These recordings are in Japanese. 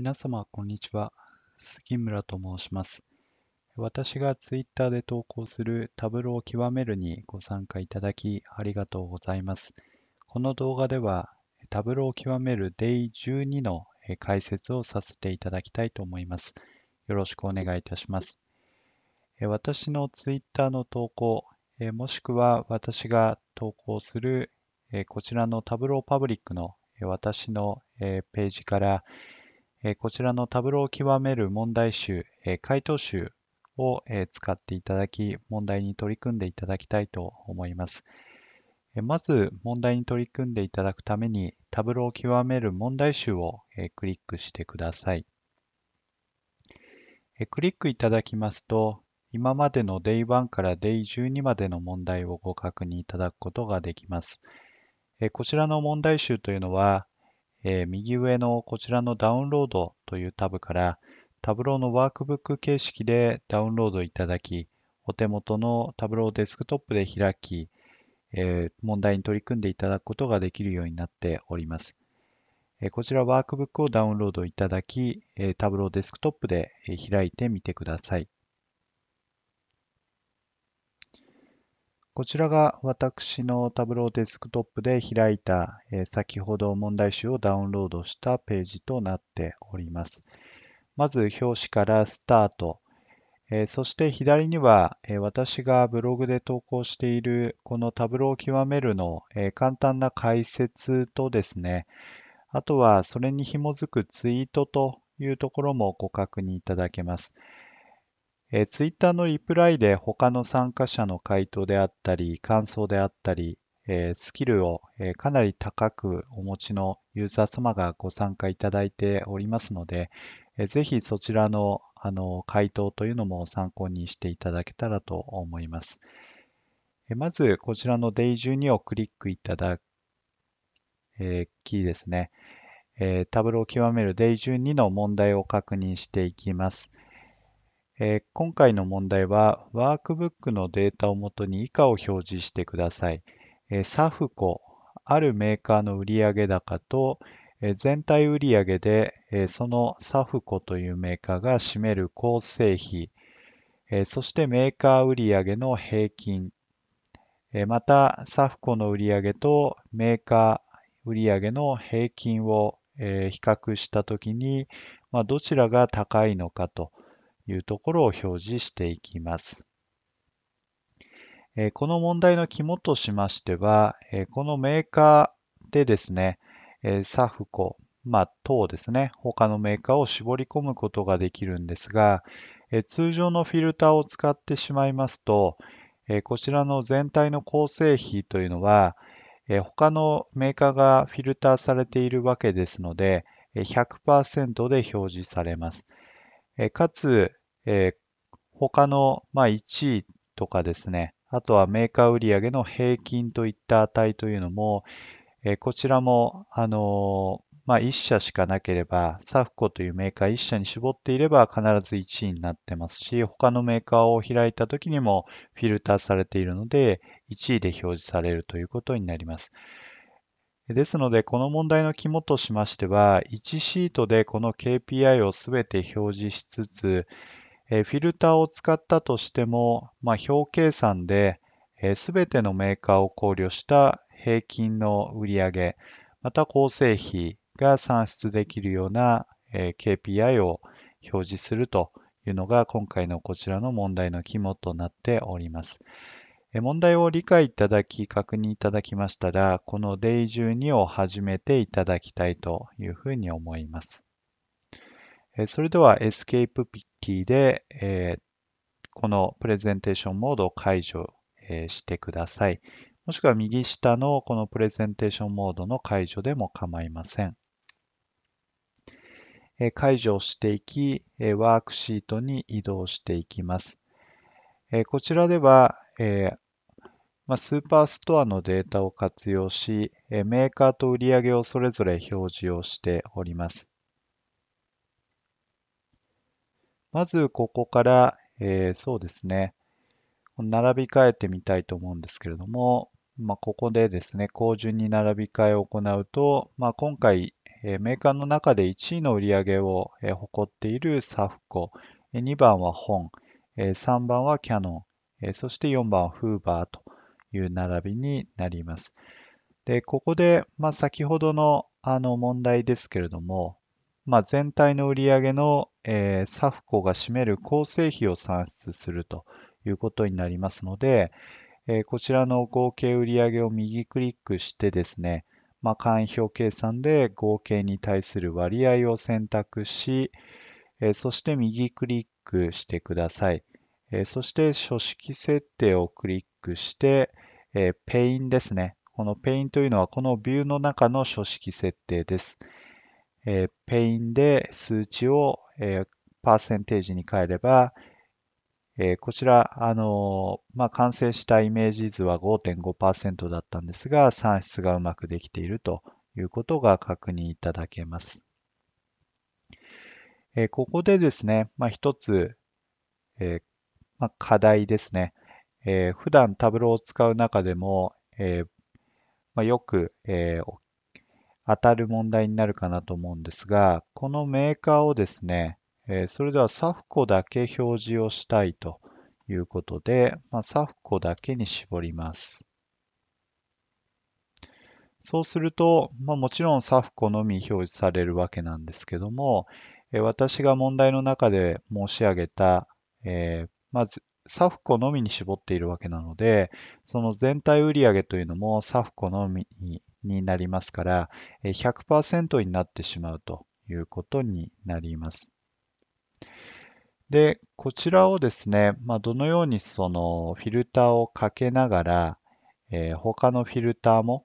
皆様、こんにちは。杉村と申します。私が Twitter で投稿するタブローを極めるにご参加いただきありがとうございます。この動画ではタブローを極める Day12 の解説をさせていただきたいと思います。よろしくお願いいたします。私の Twitter の投稿、もしくは私が投稿するこちらのタブローパブリックの私のページからこちらのタブロを極める問題集、回答集を使っていただき、問題に取り組んでいただきたいと思います。まず問題に取り組んでいただくためにタブロを極める問題集をクリックしてください。クリックいただきますと、今までの Day1 から Day12 までの問題をご確認いただくことができます。こちらの問題集というのは、えー、右上のこちらのダウンロードというタブからタブローのワークブック形式でダウンロードいただき、お手元のタブローデスクトップで開き、えー、問題に取り組んでいただくことができるようになっております。えー、こちらワークブックをダウンロードいただき、えー、タブローデスクトップで開いてみてください。こちらが私のタブローデスクトップで開いた、え先ほど問題集をダウンロードしたページとなっております。まず表紙からスタート。えそして左には、え私がブログで投稿しているこのタブローを極めるの、え簡単な解説とですね、あとはそれに紐づくツイートというところもご確認いただけます。えー、ツイッターのリプライで他の参加者の回答であったり、感想であったり、えー、スキルを、えー、かなり高くお持ちのユーザー様がご参加いただいておりますので、えー、ぜひそちらのあの回答というのも参考にしていただけたらと思います。えまず、こちらの Day12 をクリックいただえきですね、えタブロを極める Day12 の問題を確認していきます。えー、今回の問題は、ワークブックのデータをもとに以下を表示してください。えー、サフコ、あるメーカーの売上高と、えー、全体売上で、えそのサフコというメーカーが占める構成費、えそしてメーカー売上の平均、えまたサフコの売上とメーカー売上の平均を、え比較したときに、まあ、どちらが高いのかと。いうところを表示していきます。この問題の肝としましては、このメーカーでですね、サフコ、まあ、等ですね、他のメーカーを絞り込むことができるんですが、通常のフィルターを使ってしまいますと、こちらの全体の構成比というのは、他のメーカーがフィルターされているわけですので、100%で表示されます。かつ、えー、他の、まあ、1位とかですね、あとはメーカー売上の平均といった値というのも、えー、こちらも、あのー、まあ、1社しかなければ、サフコというメーカー1社に絞っていれば必ず1位になってますし、他のメーカーを開いた時にもフィルターされているので、1位で表示されるということになります。ですので、この問題の肝としましては、1シートでこの KPI をすべて表示しつつ、えフィルターを使ったとしても、まあ、表計算で、え全てのメーカーを考慮した平均の売上、また構成費が算出できるような、え KPI を表示するというのが今回のこちらの問題の肝となっております。問題を理解いただき、確認いただきましたら、このデイ1 2を始めていただきたいというふうに思います。それでは Escape キーで、えこのプレゼンテーションモードを解除、えしてください。もしくは右下のこのプレゼンテーションモードの解除でも構いません。え解除をしていき、えワークシートに移動していきます。えこちらでは、えまスーパーストアのデータを活用し、メーカーと売上をそれぞれ表示をしております。まずここから、えー、そうですね、並び替えてみたいと思うんですけれども、まあ、ここでですね、高順に並び替えを行うと、まあ、今回、えメーカーの中で1位の売り上げを、え誇っているサフコ、え2番は本、え3番はキャノン、えそして4番はフーバーという並びになります。で、ここで、まあ、先ほどのあの問題ですけれども、まあ、全体の売り上げのえー、サフコが占める構成費を算出するということになりますので、えー、こちらの合計売上を右クリックしてですね、まあ、簡易表計算で合計に対する割合を選択し、えー、そして右クリックしてください。えー、そして書式設定をクリックして、えー、ペインですね。このペインというのはこのビューの中の書式設定です。えー、ペインで数値を、えー、パーセンテージに変えれば、えー、こちら、あのー、まあ、完成したイメージ図は5.5%だったんですが、算出がうまくできているということが確認いただけます。えー、ここでですね、まあ、一つ、えまあ、課題ですね。え普段タブローを使う中でも、えまよく、えー、当たる問題になるかなと思うんですが、このメーカーをですね、えそれではサフコだけ表示をしたいということで、まあ、サフコだけに絞ります。そうすると、まあ、もちろんサフコのみ表示されるわけなんですけども、え私が問題の中で申し上げた、えー、まずサフコのみに絞っているわけなので、その全体売上というのもサフコのみにになりますから、100%になってしまうということになります。で、こちらをですね、まあ、どのようにそのフィルターをかけながら、えー、他のフィルターも、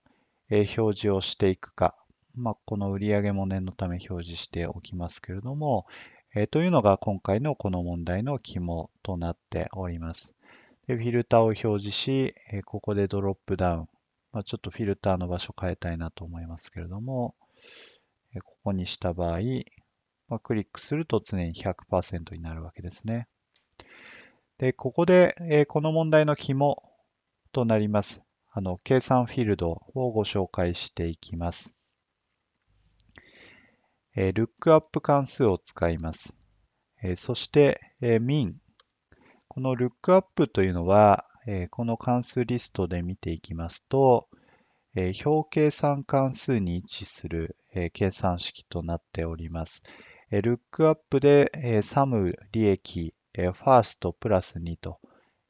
え表示をしていくか、まあ、この売上も念のため表示しておきますけれども、えー、というのが今回のこの問題の肝となっております。でフィルターを表示し、えここでドロップダウン、まあ、ちょっとフィルターの場所変えたいなと思いますけれども、ここにした場合、まあ、クリックすると常に100%になるわけですね。で、ここで、えこの問題の肝となります。あの、計算フィールドをご紹介していきます。えー、ルックアップ関数を使います。えー、そして、えー、min。このルックアップというのは、えー、この関数リストで見ていきますと、えー、表計算関数に位置する、えー、計算式となっております。えー、ルックアップで、えー、サム利益、えー、ファーストプラス2と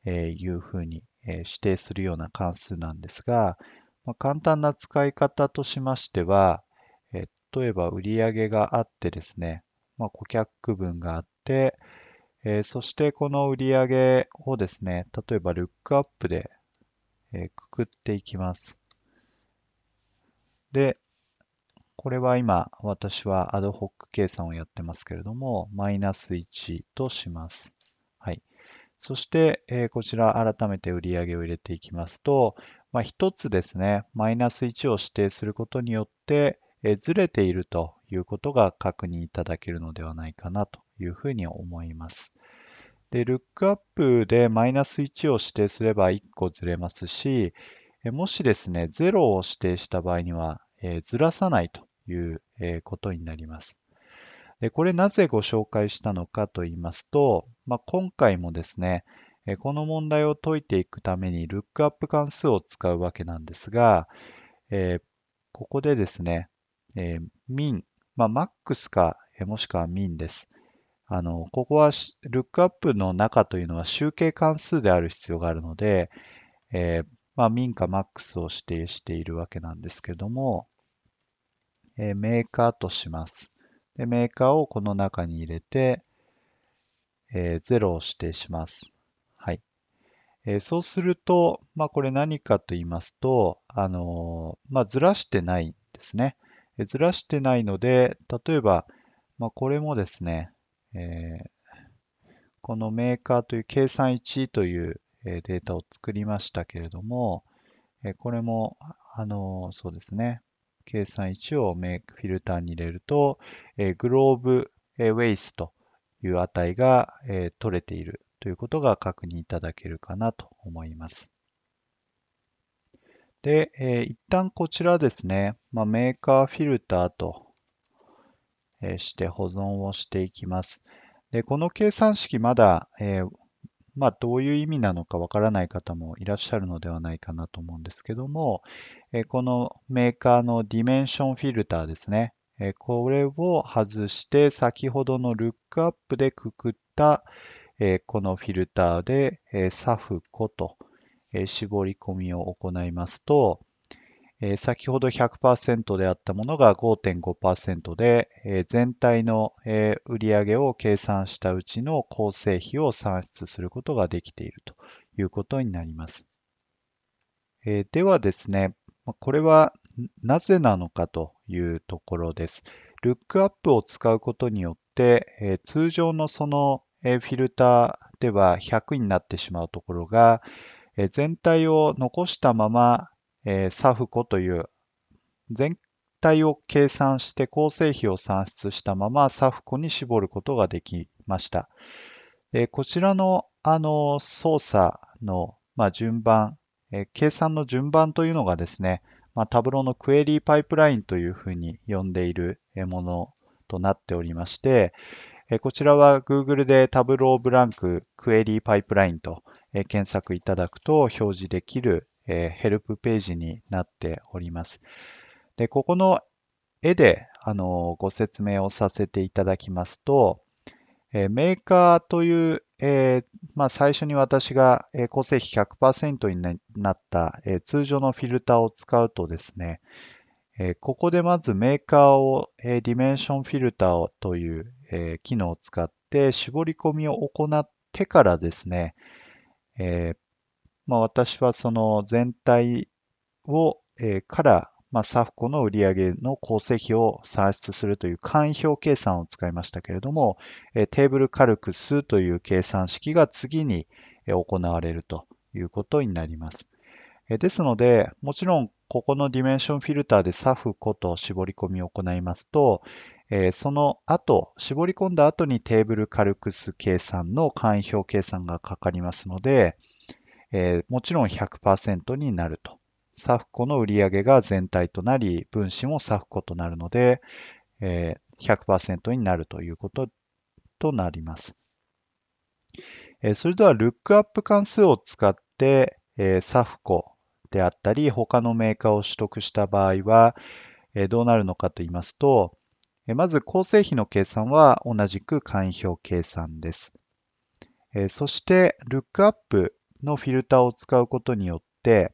いうふうに、えー、指定するような関数なんですが、まあ、簡単な使い方としましては、えー、例えば売上があってですね、まあ、顧客区分があって、えー、そしてこの売上をですね、例えばルックアップで、えー、くくっていきます。で、これは今私はアドホック計算をやってますけれども、マイナス1とします。はい。そして、えー、こちら改めて売上を入れていきますと、まあ、1つですね、マイナス1を指定することによって、えずれているということが確認いただけるのではないかなというふうに思います。で、ルックアップでマイナス1を指定すれば1個ずれますし、もしですね、0を指定した場合には、えー、ずらさないということになります。でこれなぜご紹介したのかと言いますと、まあ、今回もですね、この問題を解いていくためにルックアップ関数を使うわけなんですが、えー、ここでですね、えー、min、まあ、max か、もしくは min です。あの、ここはルックアップの中というのは集計関数である必要があるので、えー、まあ、民かマックスを指定しているわけなんですけども、えー、メーカーとします。で、メーカーをこの中に入れて、えー、0を指定します。はい。えー、そうすると、まあ、これ何かと言いますと、あのー、まあ、ずらしてないですね。ずらしてないので、例えば、まあ、これもですね、えこのメーカーという計算1というデータを作りましたけれども、これも、あの、そうですね、計算1をメフィルターに入れると、グローブウェイスという値が取れているということが確認いただけるかなと思います。で、一旦こちらですね、まあ、メーカーフィルターとして保存をしていきます。でこの計算式まだ、えー、まあ、どういう意味なのかわからない方もいらっしゃるのではないかなと思うんですけども、えこのメーカーのディメンションフィルターですね、えこれを外して先ほどのルックアップでくくった、えこのフィルターで、えサフコと、え絞り込みを行いますと、え先ほど100%であったものが5.5%で、え全体の、え売上を計算したうちの構成費を算出することができているということになります。えではですね、これはなぜなのかというところです。ルックアップを使うことによって、え通常のその、えフィルターでは100になってしまうところが、全体を残したままえー、サフコという全体を計算して構成比を算出したままサフコに絞ることができました。えー、こちらのあの操作の、まあ、順番、えー、計算の順番というのがですね、まあ、タブロのクエリーパイプラインというふうに呼んでいるものとなっておりまして、こちらは Google でタブローブランククエリーパイプラインと検索いただくと表示できるえヘルプページになっております。で、ここの絵であのご説明をさせていただきますと、えメーカーという、えまあ、最初に私が個性比100%になったえ通常のフィルターを使うとですね、えここでまずメーカーをえディメンションフィルターをというえ機能を使って絞り込みを行ってからですね、まあ、私はその全体を、えー、から、まあ、サフコの売上の構成比を算出するという簡易表計算を使いましたけれども、えー、テーブルカルクスという計算式が次に行われるということになります。えー、ですので、もちろんここのディメンションフィルターでサフコと絞り込みを行いますと、えその後、絞り込んだ後にテーブルカルクス計算の簡易表計算がかかりますので、えー、もちろん100%になると。サフコの売り上げが全体となり、分子もサフコとなるので、えー、100%になるということとなります。えー、それでは、ルックアップ関数を使って、えー、サフコであったり、他のメーカーを取得した場合は、えどうなるのかと言いますと、えまず構成費の計算は同じく簡易表計算です。えそして、ルックアップのフィルターを使うことによって、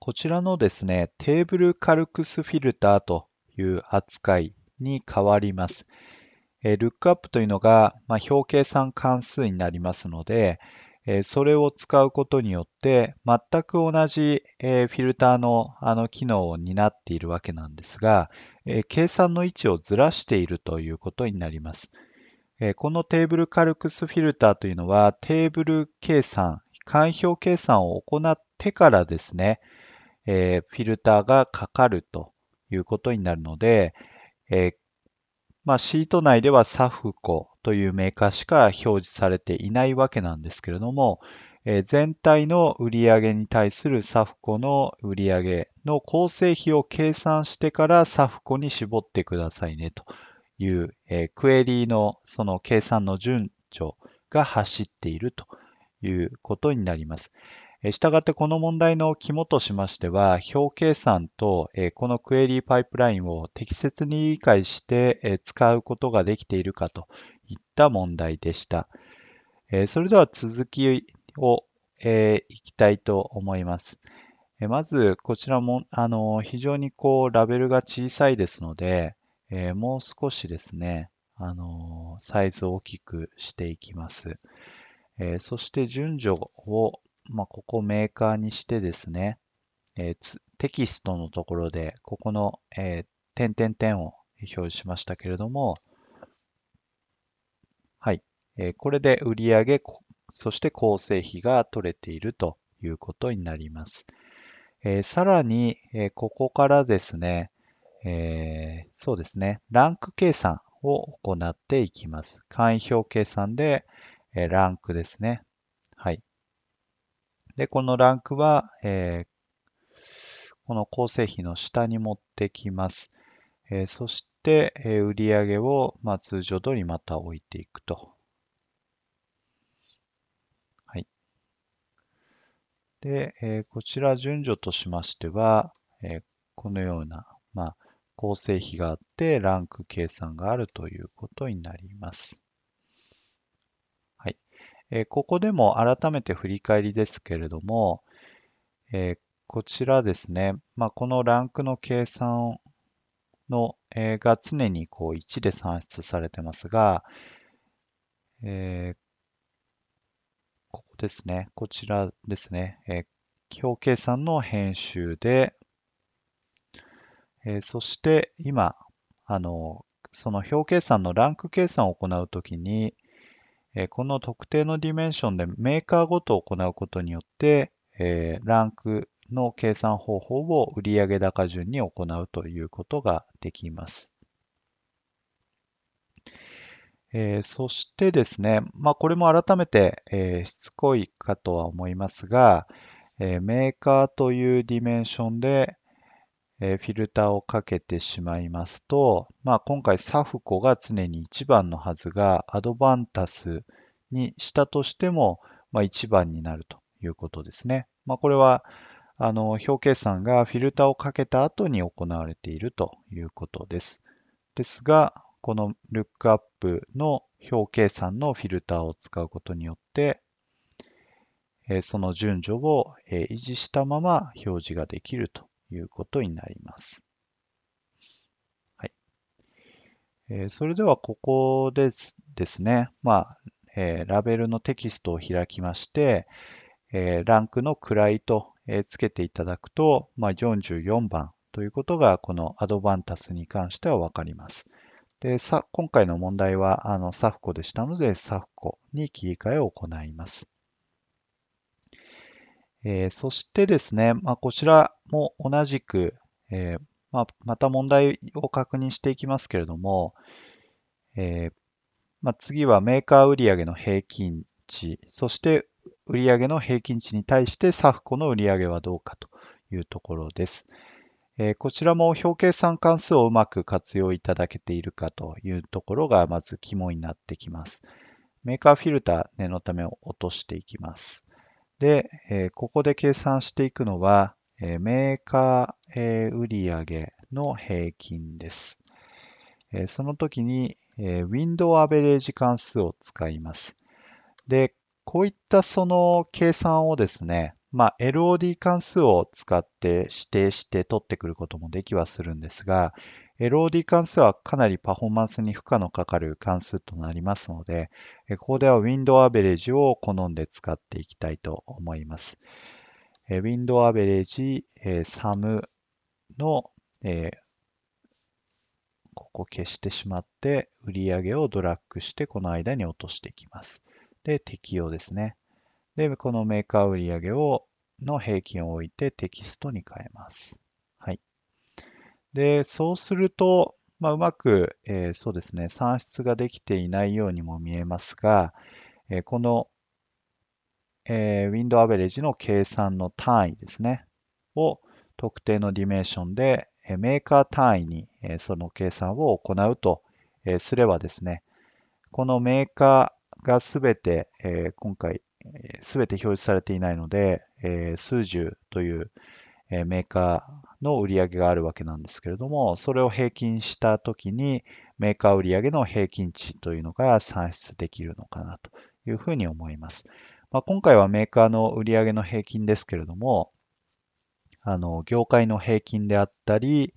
こちらのですね、テーブルカルクスフィルターという扱いに変わります。えー、ルックアップというのが、まあ、表計算関数になりますので、えー、それを使うことによって、全く同じ、えー、フィルターのあの機能を担っているわけなんですが、え計算の位置をずらしているということになります。えこのテーブルカルクスフィルターというのはテーブル計算、間表計算を行ってからですね、えフィルターがかかるということになるので、えまあ、シート内ではサフコというメーカーしか表示されていないわけなんですけれども、え全体の売上に対するサフコの売上の構成費を計算してからサフコに絞ってくださいねと。いう、えー、クエリーのその計算の順序が走っているということになります。したがってこの問題の肝としましては、表計算とこのクエリーパイプラインを適切に理解して使うことができているかといった問題でした。それでは続きをいきたいと思います。まず、こちらもあの非常にこうラベルが小さいですので、えー、もう少しですね、あのー、サイズを大きくしていきます。えー、そして順序を、まあ、ここメーカーにしてですね、えテキストのところで、ここの、え点点点を表示しましたけれども、はい、えこれで売上、そして構成費が取れているということになります。えさらに、えここからですね、えー、そうですね、ランク計算を行っていきます。簡易表計算で、えー、ランクですね。はい。で、このランクは、えー、この構成比の下に持ってきます。えー、そして、えー、売上を、まあ、通常通りまた置いていくと。はい。で、えー、こちら順序としましては、えー、このような、まあ、構成比があって、ランク計算があるということになります。はい。えー、ここでも改めて振り返りですけれども、えー、こちらですね、まあ、このランクの計算の、えー、が常にこう1で算出されてますが、えここですね、こちらですね、え表計算の編集で、えー、そして今、あの、その表計算のランク計算を行うときに、えー、この特定のディメンションでメーカーごと行うことによって、えー、ランクの計算方法を売上高順に行うということができます。えー、そしてですね、まあ、これも改めて、えー、しつこいかとは思いますが、えー、メーカーというディメンションで、えフィルターをかけてしまいますと、まあ、今回サフコが常に1番のはずがアドバンタスにしたとしても、まあ、1番になるということですね。まあ、これはあの表計算がフィルターをかけた後に行われているということです。ですが、このルックアップの表計算のフィルターを使うことによって、その順序を維持したまま表示ができるということになります。はいえー、それではここでですね、まあえー、ラベルのテキストを開きまして、えー、ランクの位と、えー、つけていただくと、まあ、44番ということがこのアドバンタスに関してはわかります。でさ今回の問題はあのサフコでしたので、サフコに切り替えを行います。えー、そしてですね、まあ、こちらも同じく、えー、まあ、また問題を確認していきますけれども、えー、まあ、次はメーカー売上の平均値、そして売上の平均値に対してサフコの売上はどうかというところです。えこちらも表計算関数をうまく活用いただけているかというところがまず肝になってきます。メーカーフィルター念のため落としていきます。で、えここで計算していくのは、えメーカー、え売上の平均です。えその時に、えウィンドウアベレージ関数を使います。で、こういったその計算をですね、まあ、LOD 関数を使って指定して取ってくることもできはするんですが、LOD 関数はかなりパフォーマンスに負荷のかかる関数となりますので、ここでは Window Average を好んで使っていきたいと思います。Window Average、Sum の、ここ消してしまって、売上をドラッグして、この間に落としていきます。で、適用ですね。で、このメーカー売上をの平均を置いてテキストに変えます。で、そうすると、まあ、うまく、えー、そうですね、算出ができていないようにも見えますが、えー、この、えー、ウィンドアベレージの計算の単位ですね、を特定のディメーションで、えメーカー単位に、えその計算を行うと、えすればですね、このメーカーがすべて、え今回、すべて表示されていないので、え数十という、えメーカー、の売り上げがあるわけなんですけれども、それを平均したときに、メーカー売上の平均値というのが算出できるのかなというふうに思います。まあ、今回はメーカーの売上の平均ですけれども、あの業界の平均であったり、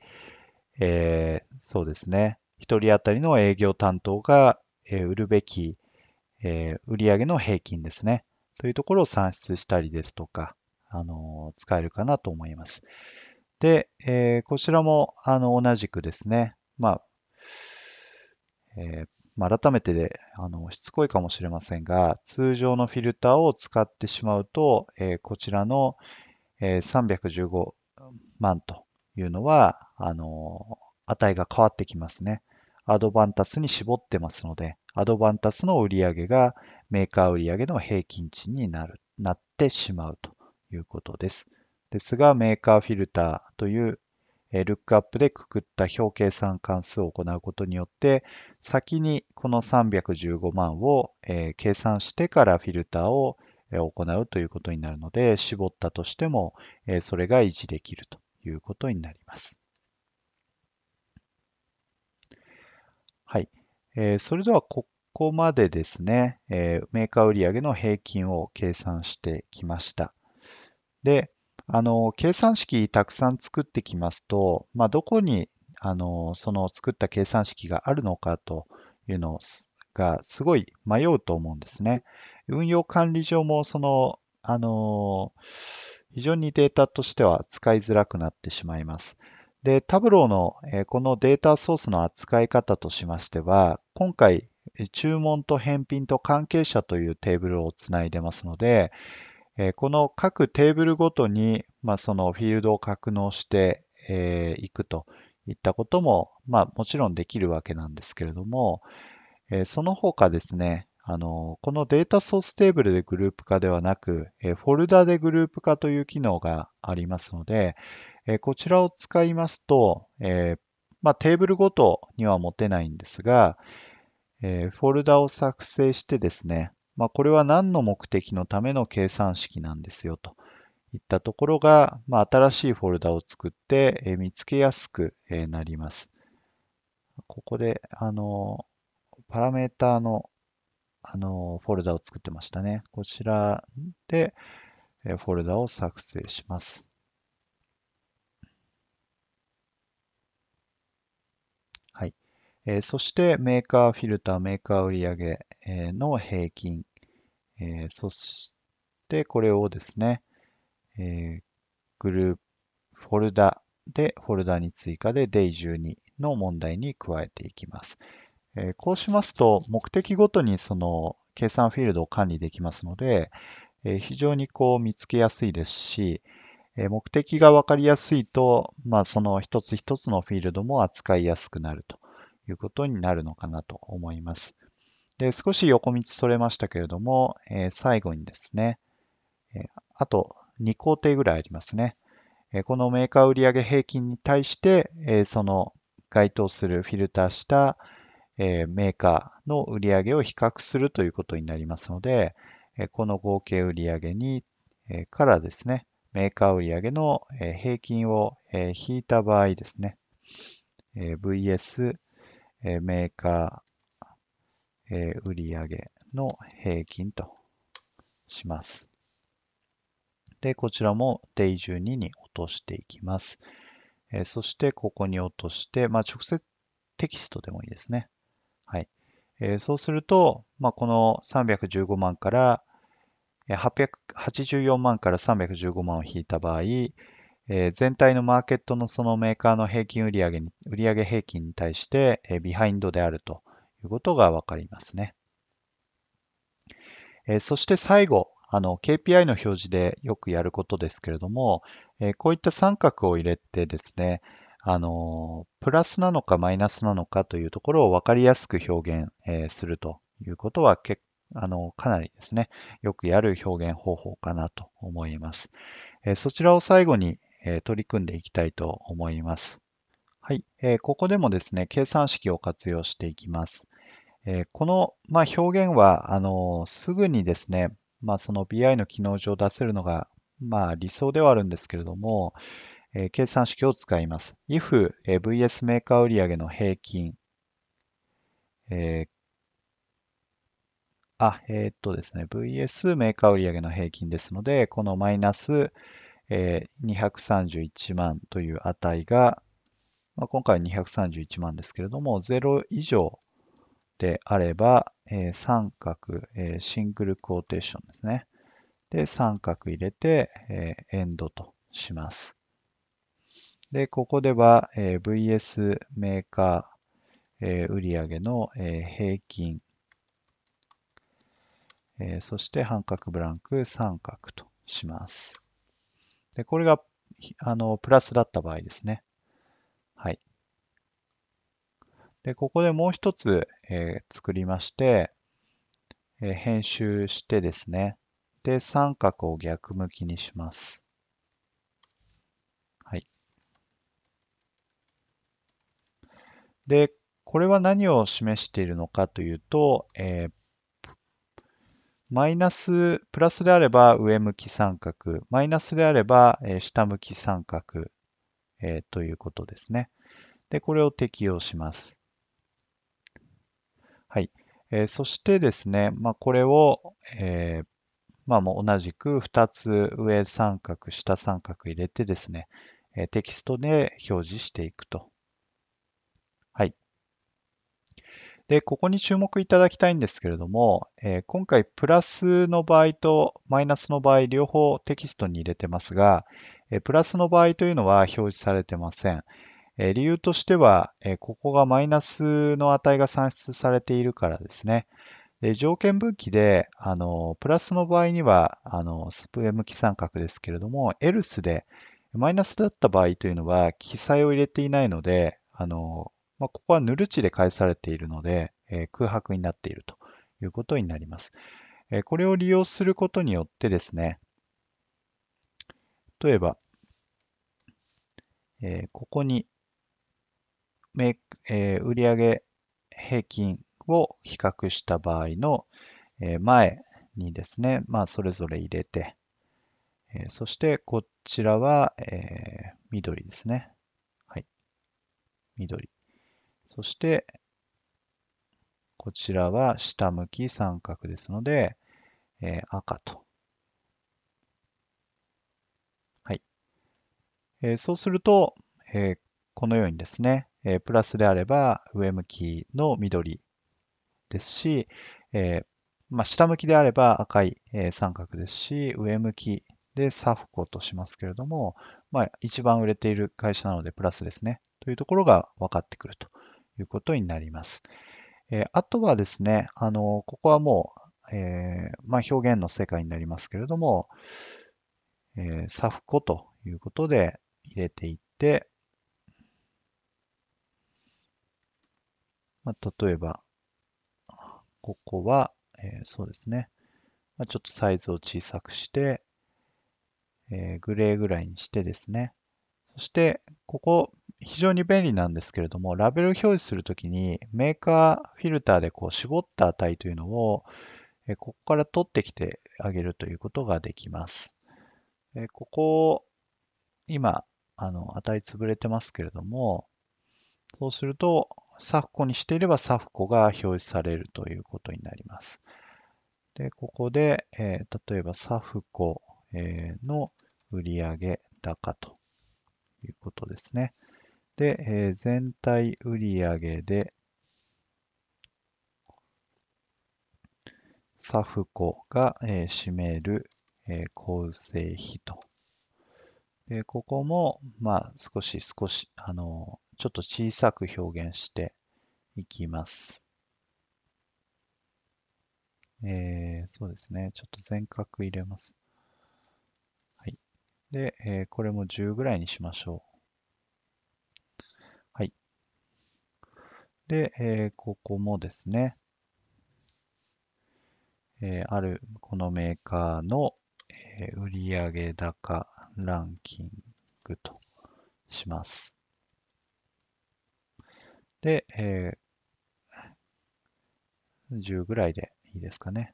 えー、そうですね、1人当たりの営業担当が、え売るべき、えー、売上の平均ですね、というところを算出したりですとか、あの使えるかなと思います。で、えー、こちらもあの同じくですね、まあ、えー、まあ、改めてであのしつこいかもしれませんが、通常のフィルターを使ってしまうと、えー、こちらの、え315万というのは、あの値が変わってきますね。アドバンタスに絞ってますので、アドバンタスの売上がメーカー売上の平均値になるなってしまうということです。ですが、メーカーフィルターというルックアップでくくった表計算関数を行うことによって、先にこの315万を計算してからフィルターを行うということになるので、絞ったとしてもそれが維持できるということになります。はい。それでは、ここまでですね、メーカー売上の平均を計算してきました。で、あの、計算式たくさん作ってきますと、まあ、どこに、あの、その作った計算式があるのかというのがすごい迷うと思うんですね。運用管理上も、その、あの、非常にデータとしては使いづらくなってしまいます。で、タブローの、えこのデータソースの扱い方としましては、今回、注文と返品と関係者というテーブルをつないでますので、えこの各テーブルごとに、まあ、そのフィールドを格納してい、えー、くといったことも、まあ、もちろんできるわけなんですけれども、えその他ですね、あのこのデータソーステーブルでグループ化ではなく、えフォルダでグループ化という機能がありますので、えこちらを使いますと、えまあ、テーブルごとには持てないんですが、えフォルダを作成してですね、まあ、これは何の目的のための計算式なんですよといったところが、まあ、新しいフォルダを作って見つけやすくなります。ここで、あの、パラメータの、あの、フォルダを作ってましたね。こちらで、フォルダを作成します。えー、そしてメーカーフィルター、メーカー売上、の平均、えそしてこれをですね、えグループ、フォルダで、フォルダに追加で Day12 の問題に加えていきます。えこうしますと、目的ごとにその計算フィールドを管理できますので、え非常にこう見つけやすいですし、え目的がわかりやすいと、まあ、その一つ一つのフィールドも扱いやすくなるということになるのかなと思います。で少し横道それましたけれども、え最後にですね、えあと2工程ぐらいありますね。えこのメーカー売上平均に対して、えその該当するフィルターした、えメーカーの売上を比較するということになりますので、えこの合計売上に、えからですね、メーカー売上の平均を引いた場合ですね、VS えー、メーカー、えー、売上の平均とします。で、こちらも定1 2に落としていきます。えー、そして、ここに落として、まあ、直接テキストでもいいですね。はい。えー、そうすると、まあ、この315万から884万から315万を引いた場合、えー、全体のマーケットのそのメーカーの平均売上に、売上平均に対して、えー、ビハインドであるということがわかりますね。えー、そして最後、あの KPI の表示でよくやることですけれども、えこういった三角を入れてですね、あのプラスなのかマイナスなのかというところを分かりやすく表現、えするということはけあのかなりですね、よくやる表現方法かなと思います。えそちらを最後に、え取り組んでいきたいと思います。はい、えここでもですね、計算式を活用していきます。えこの、ま表現は、あのすぐにですね、まあ、その BI の機能上出せるのが、まあ、理想ではあるんですけれども、え計算式を使います。if、え VS メーカー売上の平均、えー、あ、えー、っとですね、VS メーカー売上の平均ですので、このマイナス、えー、231万という値が、まあ、今回231万ですけれども、0以上であれば、えー、三角、えー、シングルクォーテーションですね。で、三角入れて、えー、エンドとします。で、ここでは、えー、VS メーカー、えー、売上の、えー、平均、えー、そして半角ブランク三角とします。で、これが、あの、プラスだった場合ですね。はい。で、ここでもう一つ、えー、作りまして、えー、編集してですね。で、三角を逆向きにします。はい。で、これは何を示しているのかというと、えー、マイナス、プラスであれば上向き三角、マイナスであれば下向き三角、えー、ということですね。で、これを適用します。はい。えー、そしてですね、まあ、これを、えー、まあ、もう同じく2つ上三角、下三角入れてですね、えテキストで表示していくとで、ここに注目いただきたいんですけれども、えー、今回プラスの場合とマイナスの場合両方テキストに入れてますが、えー、プラスの場合というのは表示されてません。えー、理由としては、えここがマイナスの値が算出されているからですね。で条件分岐で、あのプラスの場合にはあのスプレム期三角ですけれども、エルスでマイナスだった場合というのは記載を入れていないので、あのまあ、ここはヌル値で返されているので、え空白になっているということになります。えこれを利用することによってですね、例えば、えここに、えー、売上平均を比較した場合の前にですね、まあ、それぞれ入れて、そしてこちらは、え緑ですね。はい。緑。そして、こちらは下向き三角ですので、えー、赤と。はい。えー、そうすると、えー、このようにですね、えプラスであれば上向きの緑ですし、えまあ、下向きであれば赤い、え三角ですし、上向きでサフコとしますけれども、まあ、一番売れている会社なのでプラスですね。というところが分かってくると。いうことになります。えあとはですね、あのここはもう、えー、まあ、表現の世界になりますけれども、えー、サフコということで入れていって、まあ、例えば、ここは、えー、そうですね、まあ、ちょっとサイズを小さくして、えグレーぐらいにしてですね、そして、ここ、非常に便利なんですけれども、ラベル表示するときにメーカーフィルターでこう絞った値というのを、えここから取ってきてあげるということができます。えここを今、あの値潰れてますけれども、そうすると、サフコにしていればサフコが表示されるということになります。で、ここで、えー、例えばサフコ、えの売上高ということですね。で、えー、全体売上で、サフコが、えー、占める、えー、構成費と。でここも、まあ、少し少し、あのちょっと小さく表現していきます。えー、そうですね。ちょっと全角入れます。はい。で、えー、これも10ぐらいにしましょう。で、えー、ここもですね、えー、あるこのメーカーの、えー、売上高ランキングとします。で、えー、10ぐらいでいいですかね。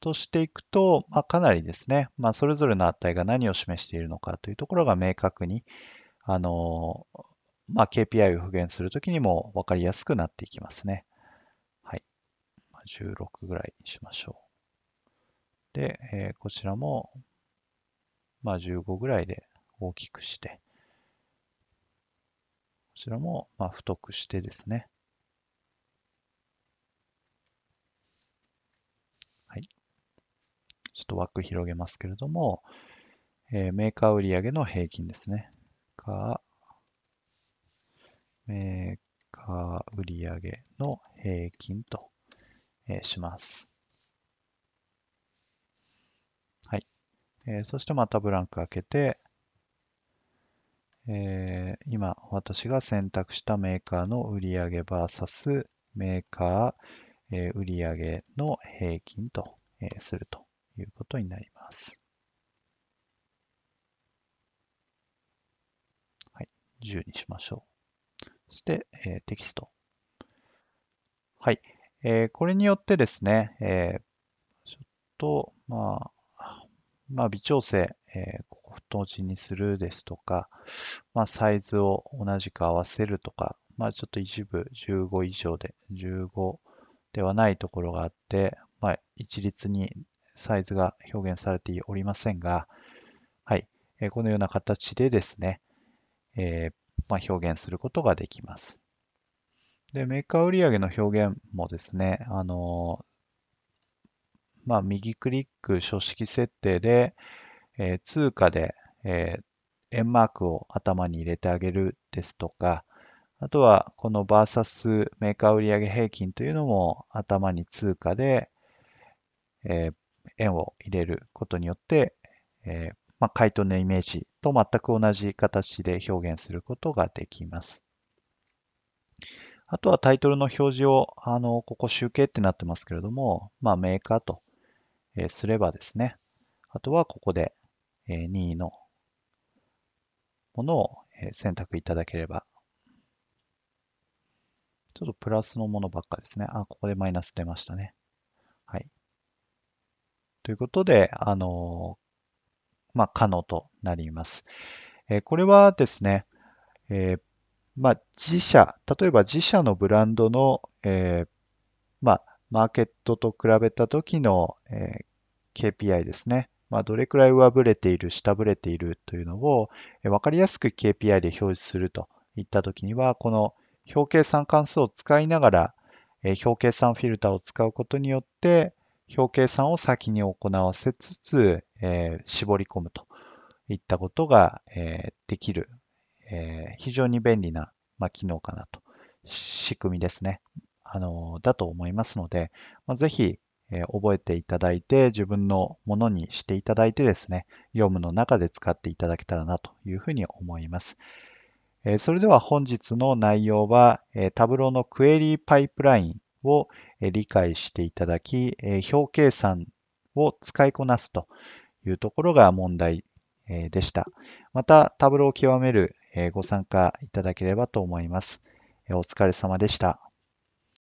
としていくと、まあ、かなりですね、まあ、それぞれの値が何を示しているのかというところが明確に、あのーまあ、KPI を復元するときにも分かりやすくなっていきますね。はい。16ぐらいにしましょう。で、えー、こちらも、まあ、15ぐらいで大きくして、こちらも、まあ、太くしてですね。はい。ちょっと枠広げますけれども、えー、メーカー売上の平均ですね。が、メーカー売上の平均と、えー、します。はい。えー、そしてまたブランク開けて、えー、今私が選択したメーカーの売上 VS メーカー、えー、売上の平均と、えー、するということになります。はい、10にしましょう。して、えテキスト。はい。えこれによってですね、えちょっと、まあ、まあ、微調整、えここ太字にするですとか、まあ、サイズを同じく合わせるとか、まあ、ちょっと一部15以上で、15ではないところがあって、まあ、一律にサイズが表現されておりませんが、はい、このような形でですね、えー、まあ、表現することができます。で、メーカー売上の表現もですね、あの、まあ、右クリック書式設定で、えー、通貨で、えー、円マークを頭に入れてあげるですとか、あとはこのバーサスメーカー売上平均というのも頭に通貨で、えー、円を入れることによって、えー、まあ、回答のイメージと全く同じ形で表現することができます。あとはタイトルの表示を、あの、ここ集計ってなってますけれども、まあ、メーカーと、えすればですね、あとはここで、え任意のものを選択いただければ、ちょっとプラスのものばっかですね。あ、ここでマイナス出ましたね。はい。ということで、あの、まあ、可能となります。えこれはですね、えまあ、自社、例えば自社のブランドの、えまあ、マーケットと比べた時の、え KPI ですね。まあ、どれくらい上振れている、下振れているというのを、え分かりやすく KPI で表示するといった時には、この表計算関数を使いながら、え表計算フィルターを使うことによって、表計算を先に行わせつつ、えー、絞り込むといったことが、えー、できる、えー、非常に便利な、まあ、機能かなと、仕組みですね。あのだと思いますので、まあ、ぜひ、え覚えていただいて、自分のものにしていただいてですね、業務の中で使っていただけたらなというふうに思います。えそれでは本日の内容は、えタブローのクエリーパイプラインを、理解していただき、表計算を使いこなすというところが問題でした。また、タブローを極めるご参加いただければと思います。お疲れ様でした。